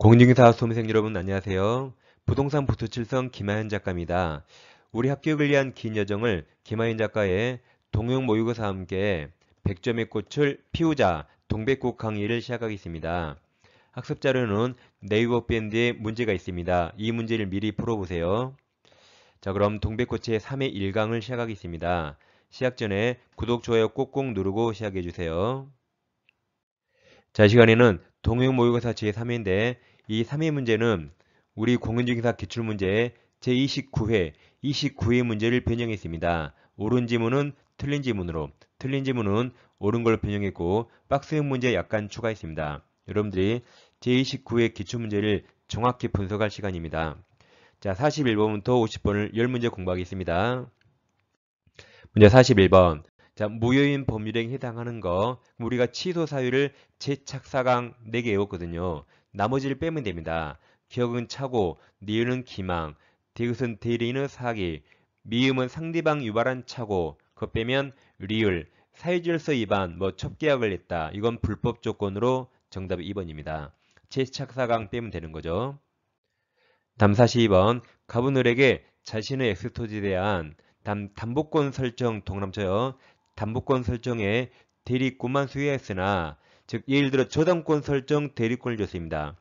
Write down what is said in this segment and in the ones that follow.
공증사 수험생 여러분 안녕하세요. 부동산 부수칠성 김하연 작가입니다. 우리 합격을 위한 긴 여정을 김하연 작가의 동영 모의고사와 함께 100점의 꽃을 피우자 동백꽃 강의를 시작하겠습니다. 학습 자료는 네이버 밴드에 문제가 있습니다. 이 문제를 미리 풀어보세요. 자 그럼 동백꽃의 3의 1강을 시작하겠습니다. 시작 전에 구독, 좋아요 꼭꼭 누르고 시작해주세요. 자, 이 시간에는 동영 모의고사 제3회인데 이 3회 문제는 우리 공인중개사 기출문제 제29회 29회 문제를 변형했습니다. 옳은 지문은 틀린 지문으로 틀린 지문은 옳은 걸로 변형했고 박스형 문제 약간 추가했습니다. 여러분들이 제29회 기출문제를 정확히 분석할 시간입니다. 자 41번부터 50번을 10문제 공부하겠습니다. 문제 41번 자, 무효인 법률행에 해당하는 거 우리가 취소 사유를 제착사강 4개 외웠거든요. 나머지를 빼면 됩니다. 기억은 차고, 니은은 기망, 디귿은 대리는 사기, 미음은 상대방 유발한 차고, 그거 빼면 리을, 사유질서 위반, 뭐 첩계약을 했다. 이건 불법 조건으로 정답이 2번입니다. 제착사강 빼면 되는 거죠. 담사시 2번 가분을에게 자신의 엑스토지에 대한 단, 담보권 설정 동남처요. 담보권 설정에 대리 꼬만 수여했으나 즉 예를 들어 저당권 설정 대리권을 줬습니다.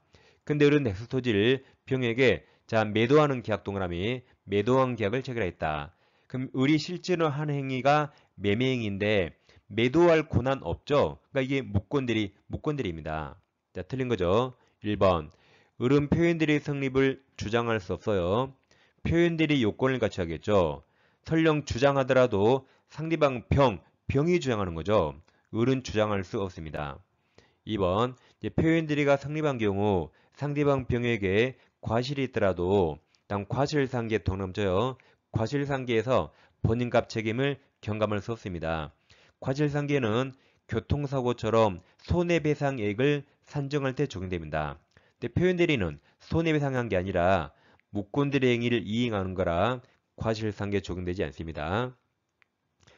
근데 우리는 넥스 토지를 병에게 자 매도하는 계약 동그라미 매도한 계약을 체결했다. 그럼 우리 실제로 한 행위가 매매행위인데 매도할 권한 없죠? 그러니까 이게 무권들이 무권들입니다. 자 틀린 거죠. 1번 을은 표현들의 성립을 주장할 수 없어요. 표현들이 요건을 갖춰야겠죠. 설령 주장하더라도 상대방 병, 병이 주장하는 거죠. 을은 주장할 수 없습니다. 2번 표현들이가 성립한 경우 상대방 병에게 과실이 있더라도 당 과실상계 동남져요 과실상계에서 본인값 책임을 경감할 수 없습니다. 과실상계는 교통사고처럼 손해배상액을 산정할 때 적용됩니다. 근데 표현대리는 손해배상한 게 아니라 무권들의 행위를 이행하는 거라 과실상계 적용되지 않습니다.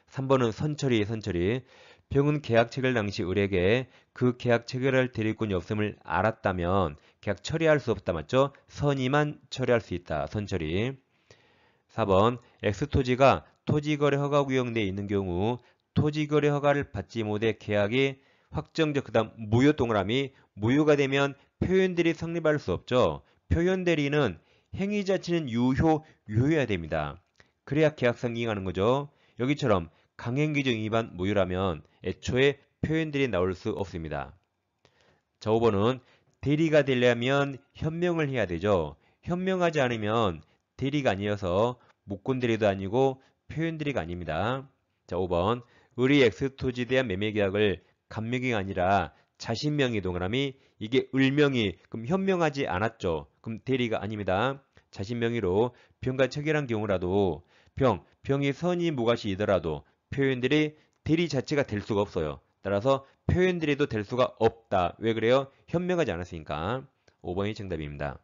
3번은 선처리, 선처리. 병은 계약 체결 당시 을에게 그 계약 체결할 대리권이 없음을 알았다면 계약 처리할 수 없다 맞죠? 선의만 처리할 수 있다. 선처리. 4번 엑스토지가 토지거래 허가 구역 내에 있는 경우 토지거래 허가를 받지 못해 계약이 확정적 그다음 무효 동그라미 무효가 되면 표현들이 성립할 수 없죠. 표현대리는 행위 자체는 유효 유효해야 됩니다. 그래야 계약상 기하는 거죠. 여기처럼 강행규정 위반 무효라면 애초에 표현들이 나올 수 없습니다. 자, 5번은 대리가 되려면 현명을 해야 되죠. 현명하지 않으면 대리가 아니어서 묶건대리도 아니고 표현대리가 아닙니다. 자, 5번 의 을의 스 토지에 대한 매매계약을 감명이 아니라 자신명이 동그라미 이게 을명이 그럼 현명하지 않았죠. 그럼 대리가 아닙니다. 자신명의로 병과 체결한 경우라도 병, 병의 선이 무가시이더라도 표현들이 대리 자체가 될 수가 없어요. 따라서 표현들이도 될 수가 없다. 왜 그래요? 현명하지 않았으니까. 5번이 정답입니다.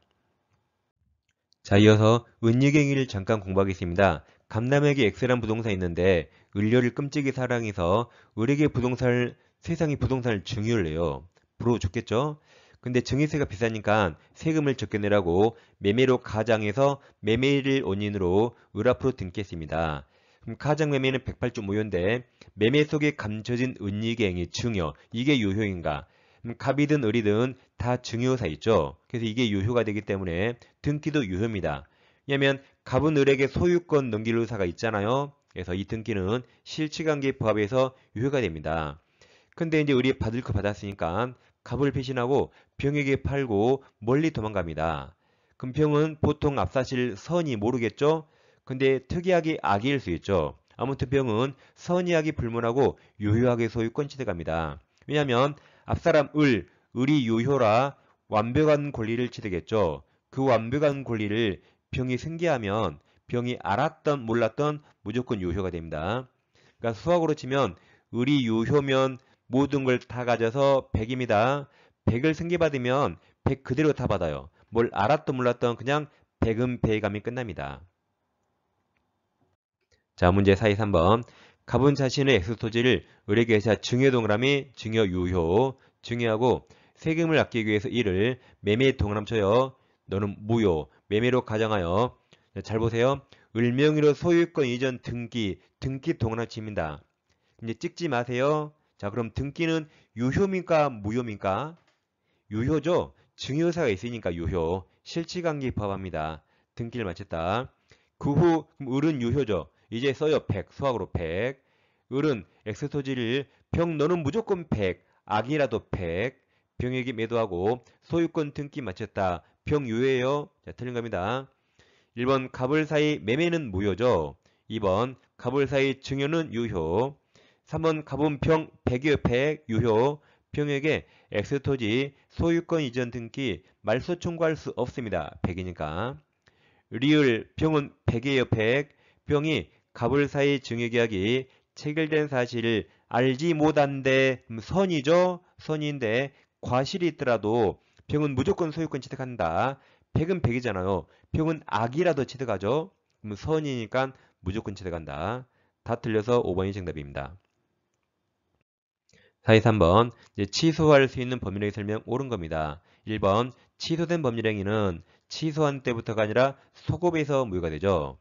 자, 이어서 은유경이를 잠깐 공부하겠습니다. 감남에게 엑 X란 부동산이 있는데 을료를 끔찍이 사랑해서 을에게 부동산을 세상이 부동산을 증여를 내요. 부러워 죽겠죠? 근데 증여세가 비싸니까 세금을 적게 내라고 매매로 가장해서 매매를 원인으로 을 앞으로 등기했습니다. 음, 가장 매매는 108.5요인데 매매 속에 감춰진 은닉행이 중요 이게 유효인가? 음, 갑이든 을이든 다중요사 있죠. 그래서 이게 유효가 되기 때문에 등기도 유효입니다. 왜냐하면 갑은 을에게 소유권 넘길 의사가 있잖아요. 그래서 이 등기는 실치관계 부합에서 유효가 됩니다. 근데 이제 을이 받을 거 받았으니까 갑을 배신하고 병에게 팔고 멀리 도망갑니다. 금평은 보통 앞사실 선이 모르겠죠? 근데 특이하게 악일 수 있죠. 아무튼 병은 선의악이 불문하고 유효하게 소유권 취득합니다. 왜냐하면 앞사람 을, 을이 유효라 완벽한 권리를 취득했죠. 그 완벽한 권리를 병이 승계하면 병이 알았던 몰랐던 무조건 유효가 됩니다. 그러니까 수학으로 치면 을이 유효면 모든 걸 다 가져서 100입니다. 100을 승계받으면 100 그대로 다 받아요. 뭘 알았던 몰랐던 그냥 100은 배감이 끝납니다. 자, 문제 423번. 갑은 자신의 엑스토지를 의뢰계좌 증여 동그라미 증여 유효 증여하고 세금을 아끼기 위해서 이를 매매 동그라미쳐요. 너는 무효 매매로 가정하여 자, 잘 보세요. 을명의로 소유권 이전 등기 등기 동그라미칩니다. 이제 찍지 마세요. 자 그럼 등기는 유효입니까 무효입니까? 유효죠. 증여사가 있으니까 유효. 실질관계 부합합니다. 등기를 마쳤다. 그 후 을은 유효죠. 이제 써요 100 수학으로 100 을은 x 소지를 병 너는 무조건 100 악이라도 100 병에게 매도하고 소유권 등기 마쳤다 병 유예요 자 틀린 겁니다 1번 갑을 사이 매매는 무효죠 2번 갑을 사이 증여는 유효 3번 갑은 병1 0 0이100 유효 병에게 엑세 토지 소유권 이전 등기 말소 청구할 수 없습니다 100이니까 리을 병은 100이에요 100 병이 갑을 사이 증여계약이 체결된 사실을 알지 못한데 음, 선이죠. 선인데 과실이 있더라도 병은 무조건 소유권 취득한다. 백은 백이잖아요. 병은 악이라도 취득하죠. 그럼 음, 선이니까 무조건 취득한다. 다 틀려서 5번이 정답입니다. 43번 이제 취소할 수 있는 법률행위 설명 옳은 겁니다. 1번 취소된 법률행위는 취소한 때부터가 아니라 소급에서 무효가 되죠.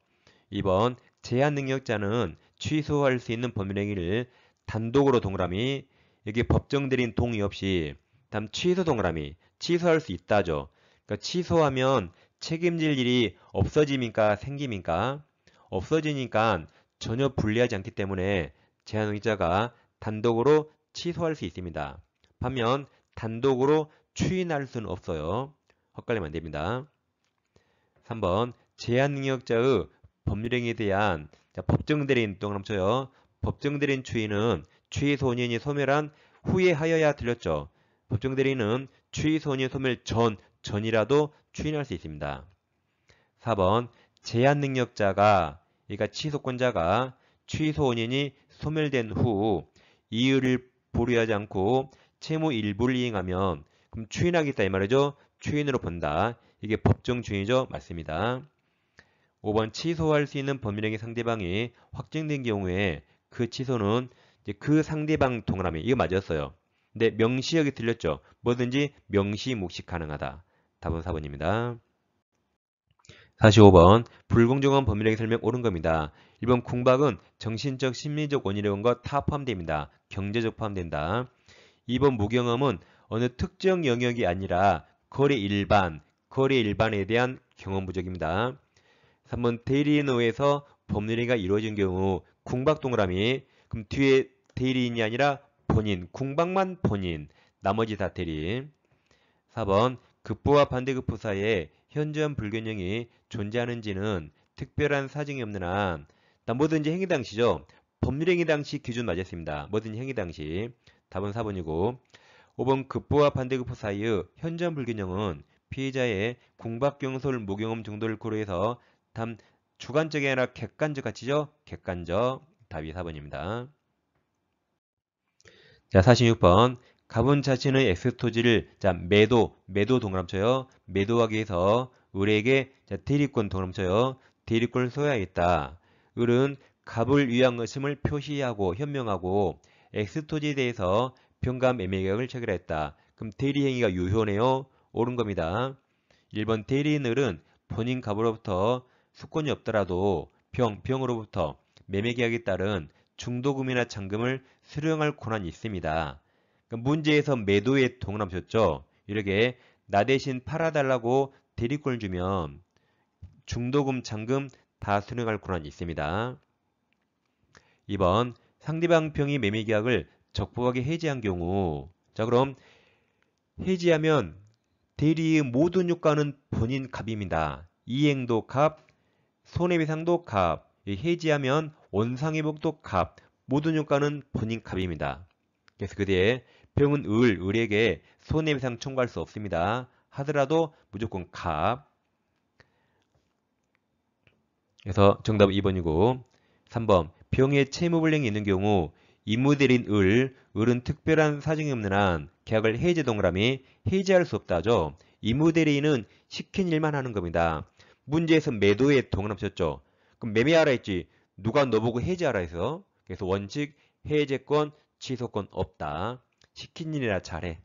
2번 제한 능력자는 취소할 수 있는 법률행위를 단독으로 동그라미 여기 법정드린 동의 없이 다음 취소 동그라미 취소할 수 있다죠. 그러니까 취소하면 책임질 일이 없어지니까 생기니까 없어지니까 전혀 불리하지 않기 때문에 제한 능력자가 단독으로 취소할 수 있습니다. 반면 단독으로 추인할 수는 없어요. 헛갈리면 안됩니다. 3번 제한능력자의 법률행위에 대한 법정대리인 또는 넘쳐요. 법정대리인 추이는 추이소년이 소멸한 후에 하여야 들렸죠. 법정대리인은 추이소년 소멸 전, 전이라도 추인할 수 있습니다. 4번 제한 능력자가 그러니까 취소권자가 취소원인이 소멸된 후 이유를 보류하지 않고 채무 일부를 이행하면 그럼 추인하겠다 이 말이죠. 추인으로 본다. 이게 법정 주인이죠 맞습니다. 5번 취소할 수 있는 법률행위 상대방이 확정된 경우에 그 취소는 그 상대방 동그라미 이거 맞았어요. 근데 명시 여기 틀렸죠 뭐든지 명시 묵시 가능하다. 답은 4번입니다. 45번 불공정한 법률행위 설명 옳은 겁니다. 1번 궁박은 정신적 심리적 원인이라는 것다 포함됩니다. 경제적 포함된다. 2번 무경험은 어느 특정 영역이 아니라 거래 일반, 거래 일반에 대한 경험 부족입니다. 3번 대리인 의에서 법률행위가 이루어진 경우 궁박 동그라미 그럼 뒤에 대리인이 아니라 본인 궁박만 본인 나머지 다 대리인 4번 급부와 반대급부 사이에 현저한 불균형이 존재하는지는 특별한 사정이 없는 한 뭐든지 행위 당시죠. 법률행위 당시 기준 맞았습니다. 뭐든지 행위 당시 답은 4번이고 5번 급부와 반대급부 사이의 현저한 불균형은 피해자의 궁박경솔 무경험 정도를 고려해서 다 주관적이 아니라 객관적 가치죠 객관적 답이 4번입니다. 자 46번 가본 자신의 엑스토지를 자 매도 매도 동그라쳐요 매도하기 위해서 을에게 자, 대리권 동그라쳐요 대리권을 소유하겠다. 을은 갑을 위한 것임을 표시하고 현명하고 엑스토지에 대해서 평감 매매계약을 체결했다. 그럼 대리행위가 유효네요. 옳은 겁니다. 1번 대리인을은 본인 갑으로부터 수권이 없더라도 병, 병으로부터 매매계약에 따른 중도금이나 잔금을 수령할 권한이 있습니다. 그러니까 문제에서 매도에 동원하셨죠? 이렇게 나 대신 팔아달라고 대리권을 주면 중도금, 잔금 다 수령할 권한이 있습니다. 2번 상대방 병이 매매계약을 적법하게 해지한 경우 자 그럼 해지하면 대리의 모든 유가는 본인 갑입니다 이행도 갑, 손해배상도 갑, 해지하면 원상회복도 갑, 모든 효과는 본인 갑입니다 그래서 그뒤에 병은 을, 을에게 손해배상 청구할 수 없습니다. 하더라도 무조건 갑. 그래서 정답 2번이고 3번 병에 채무불량이 있는 경우 임무대인 을, 을은 특별한 사정이 없는 한 계약을 해제 동그라미 해제할 수 없다죠. 임무대리인은 시킨 일만 하는 겁니다. 문제에서 매도의 동그라셨죠 그럼 매매하라 했지. 누가 너보고 해지하라 해서. 그래서 원칙 해제권, 취소권 없다. 시킨 일이라 잘해.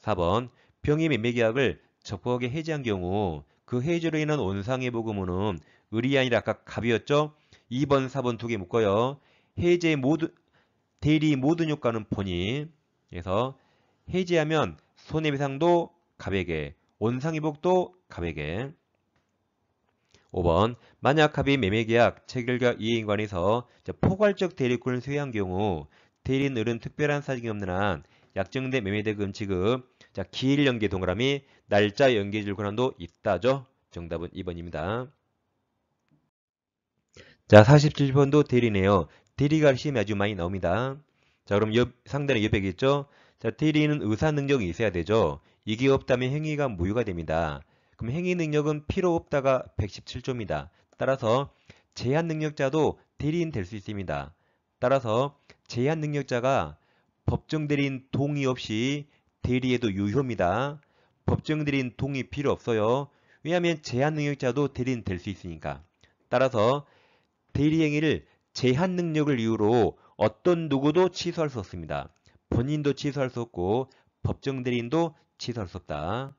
4번 병의 매매계약을 적법하게 해지한 경우 그 해지로 인한 원상해복금은 의리 아니라 아까 갑이었죠. 2번, 4번 두 개 묶어요. 해제의 모든 대리 모든 효과는 본인. 그래서 해지하면 손해배상도 갑에게, 원상회복도 갑에게. 5번 만약 합의 매매계약 체결과 이행관에서 포괄적 대리권을 수여한 경우 대리인을은 특별한 사정이 없는 한 약정된 매매대금 지급 자, 기일 연계 동그라미 날짜 연계질 권한도 있다죠. 정답은 2번입니다. 자 47번도 대리네요. 대리가 시험에 아주 많이 나옵니다. 자 그럼 옆, 상단에 옆에 있죠. 자 대리는 의사 능력이 있어야 되죠. 이게 없다면 행위가 무효가 됩니다. 그럼 행위 능력은 필요 없다가 117조입니다. 따라서 제한 능력자도 대리인 될 수 있습니다. 따라서 제한 능력자가 법정 대리인 동의 없이 대리해도 유효입니다. 법정 대리인 동의 필요 없어요. 왜냐하면 제한 능력자도 대리인 될 수 있으니까. 따라서 대리 행위를 제한 능력을 이유로 어떤 누구도 취소할 수 없습니다. 본인도 취소할 수 없고 법정 대리인도 취소할 수 없다.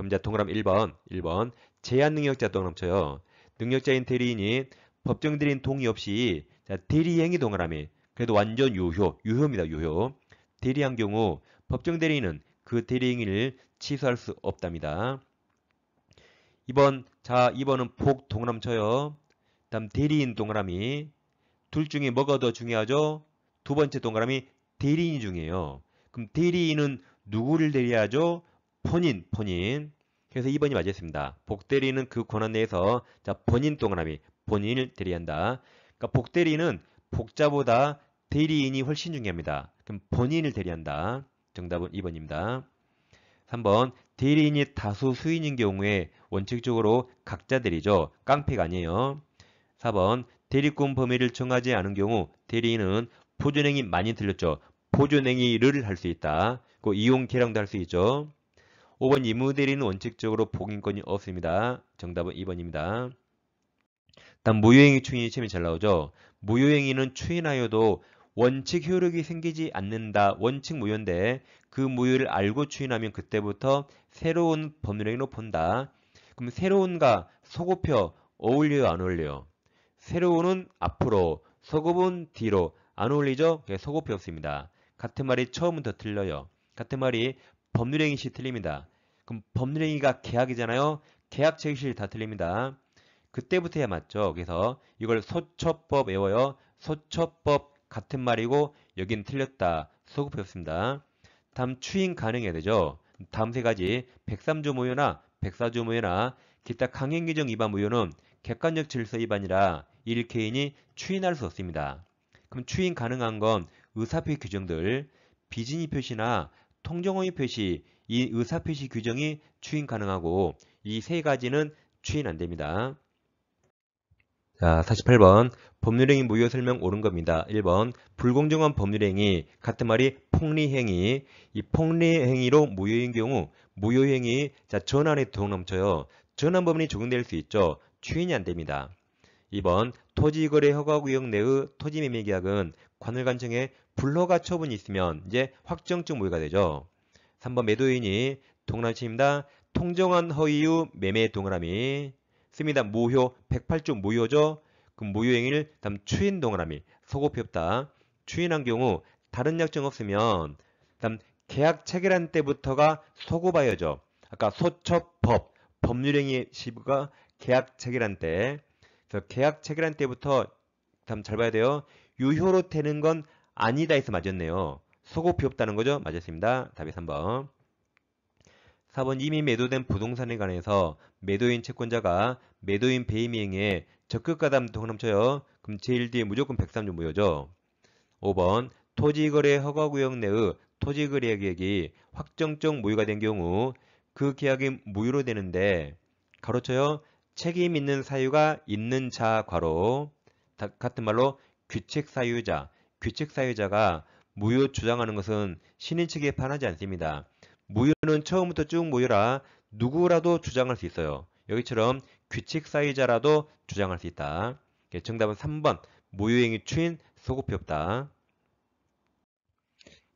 그럼 이제 동그람 1번, 1번 제한 능력자 동그라쳐요. 미 능력자인 대리인이 법정 대리인 동의 없이 자, 대리행위 동그라미 그래도 완전 유효, 유효입니다. 유효. 대리한 경우 법정 대리인은 그 대리행위를 취소할 수 없답니다. 2번, 자 2번은 복 동그라미 쳐요. 다음 대리인 동그라미 둘 중에 뭐가 더 중요하죠? 두 번째 동그라미 대리인이 중요해요. 그럼 대리인은 누구를 대리하죠? 본인, 본인. 그래서 2번이 맞았습니다. 복대리는 그 권한 내에서 자 본인 동그라미, 본인을 대리한다. 그러니까 복대리는 복자보다 대리인이 훨씬 중요합니다. 그럼 본인을 대리한다. 정답은 2번입니다. 3번 대리인이 다수 수인인 경우에 원칙적으로 각자 대리죠. 깡패가 아니에요. 4번 대리권 범위를 정하지 않은 경우 대리인은 보존행위 많이 들렸죠. 보존행위를 할 수 있다. 그 이용 계량도 할 수 있죠. 5번 이대리는 원칙적으로 복인권이 없습니다. 정답은 2번입니다. 다음 무효행위 추인이 시험에 잘 나오죠. 무효행위는 추인하여도 원칙 효력이 생기지 않는다. 원칙 무효인데 그 무효를 알고 추인하면 그때부터 새로운 법률행위로 본다. 그럼 새로운과 소급혀 어울려요 안 어울려요? 새로운은 앞으로 소급은 뒤로 안 어울리죠? 소급혀 없습니다. 같은 말이 처음부터 틀려요. 같은 말이 법률행위 시 틀립니다. 그럼 법률행위가 계약이잖아요. 계약 체결시 다 틀립니다. 그때부터야 맞죠. 그래서 이걸 소처법 외워요. 소처법 같은 말이고 여긴 틀렸다. 소급 배웠습니다. 다음 추인 가능해야 되죠. 다음 세 가지 103조 무효나 104조 무효나 기타 강행규정 위반 무효는 객관적 질서 위반이라 일 개인이 추인할 수 없습니다. 그럼 추인 가능한 건 의사표 규정들, 비진이 표시나 통정의 표시, 이 의사표시 규정이 추인 가능하고 이 세 가지는 추인 안 됩니다. 자, 48번 법률행위 무효설명 옳은 겁니다. 1번 불공정한 법률행위 같은 말이 폭리행위 이 폭리행위로 무효인 경우 무효행위 자 전환에 도덕 넘쳐요. 전환법률이 적용될 수 있죠. 추인이 안 됩니다. 2번 토지거래 허가구역 내의 토지매매계약은 관을관청에 불허가 처분이 있으면 이제 확정증 모의가 되죠. 3번 매도인이 동남치입니다 통정한 허위유 매매 동그라미 씁니다. 모효 108조 모효죠. 그 모효행위를 다음 추인 동그라미 소급이 없다. 추인한 경우 다른 약정 없으면 다음 계약 체결한 때부터가 소급하여죠. 아까 소첩법 법률행위 시부가 계약 체결한 때 그래서 계약 체결한 때부터 다음 잘 봐야 돼요. 유효로 되는 건 아니다에서 맞았네요. 소급이 없다는 거죠? 맞았습니다. 답이 3번. 4번 이미 매도된 부동산에 관해서 매도인 채권자가 매도인 배임행에 적극가담 동남쳐요. 그럼 제일 뒤에 무조건 103조 무효죠. 5번 토지거래 허가구역 내의 토지거래 계약이 확정적 무효가 된 경우 그 계약이 무효로 되는데 가로쳐요. 책임 있는 사유가 있는 자 과로 같은 말로 규칙 사유자, 규칙 사유자가 무효 주장하는 것은 신인 측에 반하지 않습니다. 무효는 처음부터 쭉 무효라 누구라도 주장할 수 있어요. 여기처럼 규칙 사유자라도 주장할 수 있다. 예, 정답은 3번 무효행위 추인 소급이 없다.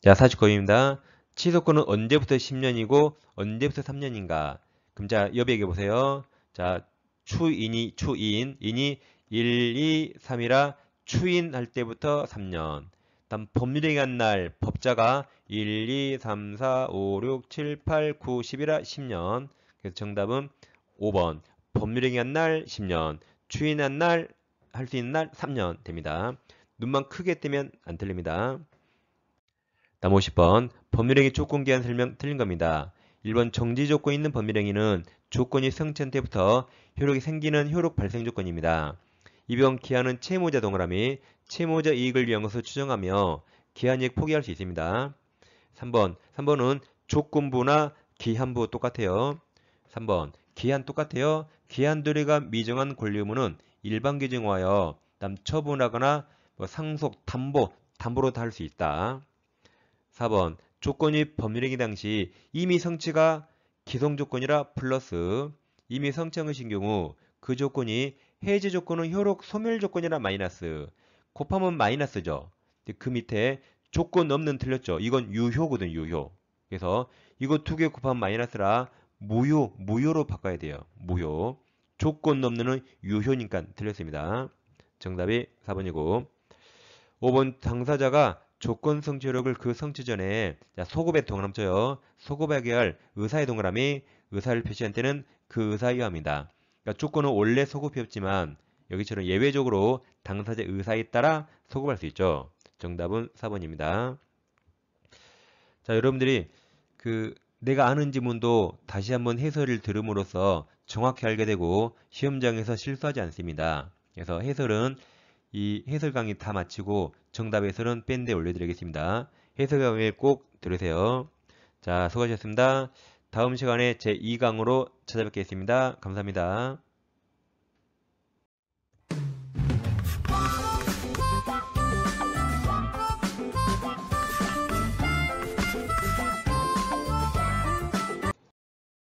자 49입니다. 취소권은 언제부터 10년이고 언제부터 3년인가? 그럼 자 여비 얘기해 보세요. 자 추인이 추인 인이 1, 2, 3이라 추인할 때부터 3년. 다음 법률이 행한 날 법자가 1, 2, 3, 4, 5, 6, 7, 8, 9, 10이라 10년. 그래서 정답은 5번. 법률이 행한 날 10년. 추인한 날 할 수 있는 날 3년 됩니다. 눈만 크게 뜨면 안 틀립니다. 다음 50번. 법률행위 조건 기한 설명 틀린 겁니다. 1번 정지 조건 있는 법률행위는 조건이 성취한 때부터 효력이 생기는 효력 발생 조건입니다. 이병 기한은 채무자 동그라미 채무자 이익을 위한 것을 추정하며 기한이익 포기할 수 있습니다. 3번 3번은 조건부나 기한부 똑같아요. 3번 기한 똑같아요. 기한 도리가 미정한 권리 의무는 일반 기증하여 남 처분하거나 뭐 상속, 담보, 담보로 다 할 수 있다. 4번 조건이 법률행위 당시 이미 성취가 기성 조건이라 플러스 이미 성취한 것인 경우 그 조건이 해제 조건은 효력 소멸 조건이라 마이너스 곱하면 마이너스죠. 그 밑에 조건 없는 틀렸죠. 이건 유효거든 유효. 그래서 이거 두 개 곱하면 마이너스라 무효 무효로 바꿔야 돼요. 무효 조건 넘는은 유효니까 틀렸습니다. 정답이 4번이고 5번 당사자가 조건 성취력을 그 성취 전에 소급에 동그라미 쳐요. 소급하게 할 의사의 동그라미 의사를 표시한 때는 그 의사여야 합니다. 그러니까 조건은 원래 소급이었지만 여기처럼 예외적으로 당사자 의사에 따라 소급할 수 있죠. 정답은 4번입니다. 자, 여러분들이 그 내가 아는 지문도 다시 한번 해설을 들음으로써 정확히 알게 되고 시험장에서 실수하지 않습니다. 그래서 해설은 이 해설 강의 다 마치고 정답 에서는 밴드에 올려드리겠습니다. 해설 강의 꼭 들으세요. 자, 수고하셨습니다. 다음 시간에 제2강으로 찾아뵙겠습니다. 감사합니다.